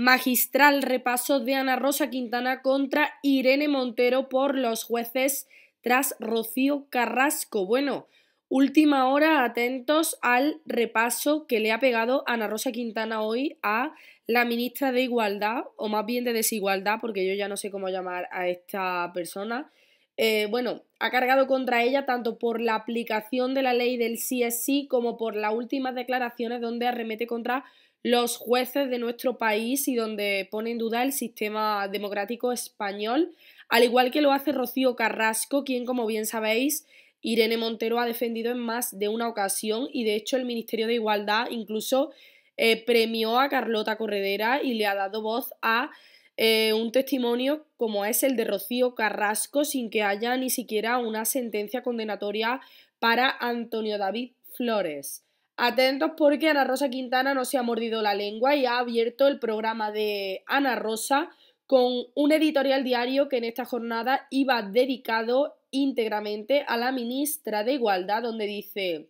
Magistral repaso de Ana Rosa Quintana contra Irene Montero por los jueces tras Rocío Carrasco. Bueno, última hora, atentos al repaso que le ha pegado Ana Rosa Quintana hoy a la ministra de Igualdad, o más bien de Desigualdad, porque yo ya no sé cómo llamar a esta persona. Eh, bueno, ha cargado contra ella tanto por la aplicación de la ley del sí sí como por las últimas declaraciones donde arremete contra los jueces de nuestro país y donde pone en duda el sistema democrático español, al igual que lo hace Rocío Carrasco, quien, como bien sabéis, Irene Montero ha defendido en más de una ocasión y de hecho el Ministerio de Igualdad incluso eh, premió a Carlota Corredera y le ha dado voz a eh, un testimonio como es el de Rocío Carrasco sin que haya ni siquiera una sentencia condenatoria para Antonio David Flores. Atentos porque Ana Rosa Quintana no se ha mordido la lengua y ha abierto el programa de Ana Rosa con un editorial diario que en esta jornada iba dedicado íntegramente a la ministra de Igualdad, donde dice,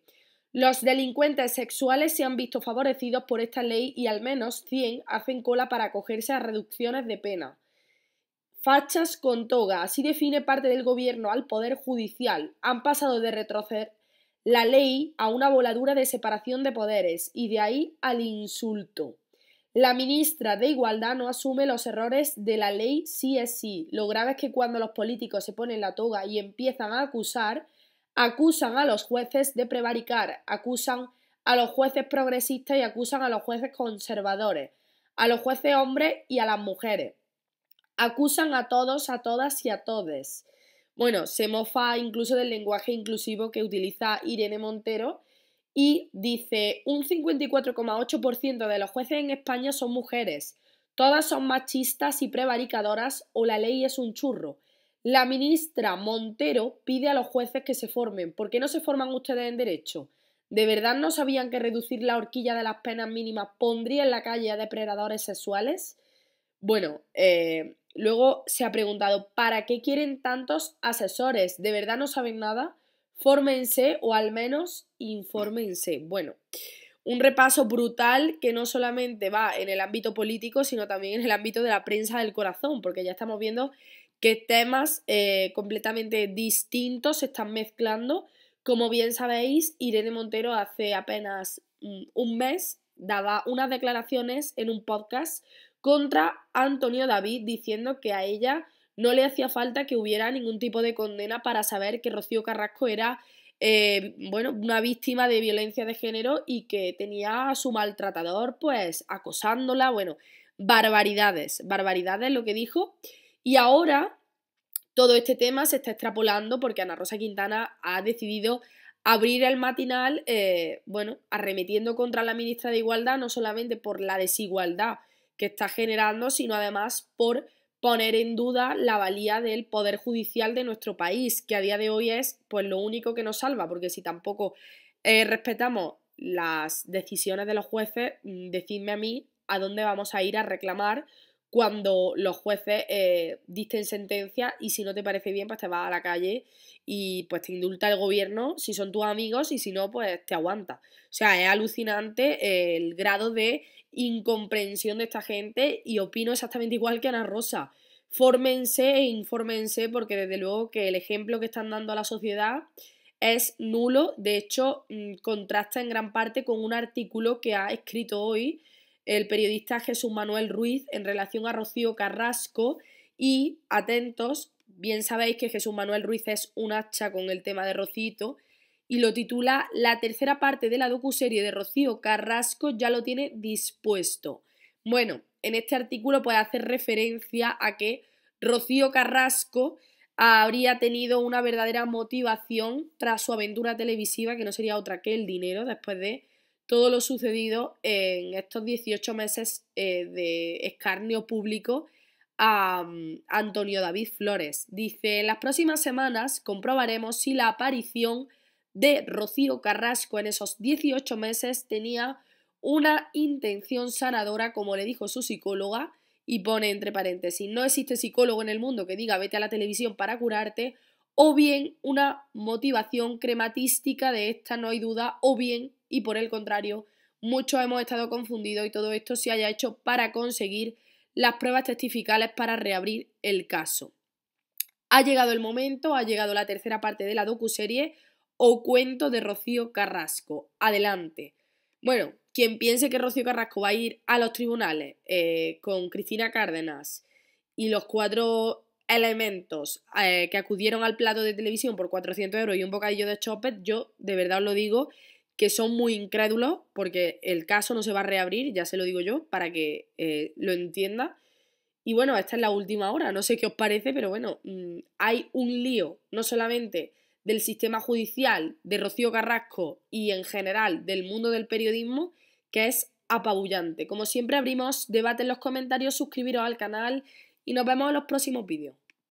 los delincuentes sexuales se han visto favorecidos por esta ley y al menos 100 hacen cola para acogerse a reducciones de pena. Fachas con toga, así define parte del gobierno al Poder Judicial. Han pasado de retroceder la ley a una voladura de separación de poderes y de ahí al insulto. La ministra de Igualdad no asume los errores de la ley sí es sí. Lo grave es que cuando los políticos se ponen la toga y empiezan a acusar, acusan a los jueces de prevaricar, acusan a los jueces progresistas y acusan a los jueces conservadores, a los jueces hombres y a las mujeres. Acusan a todos, a todas y a todes. Bueno, se mofa incluso del lenguaje inclusivo que utiliza Irene Montero y dice, un 54,8% de los jueces en España son mujeres, todas son machistas y prevaricadoras o la ley es un churro. La ministra Montero pide a los jueces que se formen. ¿Por qué no se forman ustedes en derecho? ¿De verdad no sabían que reducir la horquilla de las penas mínimas pondría en la calle a depredadores sexuales? Bueno, eh, Luego se ha preguntado, ¿para qué quieren tantos asesores? ¿De verdad no saben nada? Fórmense o al menos infórmense. Bueno, un repaso brutal que no solamente va en el ámbito político, sino también en el ámbito de la prensa del corazón, porque ya estamos viendo que temas eh, completamente distintos se están mezclando. Como bien sabéis, Irene Montero hace apenas un mes daba unas declaraciones en un podcast contra Antonio David diciendo que a ella no le hacía falta que hubiera ningún tipo de condena para saber que Rocío Carrasco era eh, bueno, una víctima de violencia de género y que tenía a su maltratador pues acosándola, bueno, barbaridades, barbaridades lo que dijo. Y ahora todo este tema se está extrapolando porque Ana Rosa Quintana ha decidido abrir el matinal, eh, bueno, arremetiendo contra la ministra de Igualdad, no solamente por la desigualdad que está generando, sino además por poner en duda la valía del poder judicial de nuestro país, que a día de hoy es pues lo único que nos salva, porque si tampoco eh, respetamos las decisiones de los jueces, mm, decidme a mí a dónde vamos a ir a reclamar cuando los jueces eh, sentencia y si no te parece bien, pues te vas a la calle y pues te indulta el gobierno si son tus amigos y si no, pues te aguanta. O sea, es alucinante eh, el grado de incomprensión de esta gente y opino exactamente igual que Ana Rosa. Fórmense e infórmense porque desde luego que el ejemplo que están dando a la sociedad es nulo. De hecho, mm, contrasta en gran parte con un artículo que ha escrito hoy el periodista Jesús Manuel Ruiz en relación a Rocío Carrasco y, atentos, bien sabéis que Jesús Manuel Ruiz es un hacha con el tema de Rocito y lo titula La tercera parte de la docuserie de Rocío Carrasco ya lo tiene dispuesto. Bueno, en este artículo puede hacer referencia a que Rocío Carrasco habría tenido una verdadera motivación tras su aventura televisiva, que no sería otra que el dinero, después de todo lo sucedido en estos 18 meses eh, de escarnio público a mm, Antonio David Flores. Dice, en las próximas semanas comprobaremos si la aparición de Rocío Carrasco en esos 18 meses tenía una intención sanadora, como le dijo su psicóloga, y pone entre paréntesis, no existe psicólogo en el mundo que diga vete a la televisión para curarte, o bien una motivación crematística de esta, no hay duda, o bien, y por el contrario, muchos hemos estado confundidos y todo esto se haya hecho para conseguir las pruebas testificales para reabrir el caso. Ha llegado el momento, ha llegado la tercera parte de la docuserie, o cuento de Rocío Carrasco. Adelante. Bueno, quien piense que Rocío Carrasco va a ir a los tribunales eh, con Cristina Cárdenas y los cuatro elementos eh, que acudieron al plato de televisión por 400 euros y un bocadillo de choppet, yo de verdad os lo digo que son muy incrédulos porque el caso no se va a reabrir, ya se lo digo yo, para que eh, lo entienda. Y bueno, esta es la última hora, no sé qué os parece, pero bueno, mm, hay un lío, no solamente del sistema judicial, de Rocío Carrasco y en general del mundo del periodismo, que es apabullante. Como siempre abrimos debate en los comentarios, suscribiros al canal y nos vemos en los próximos vídeos.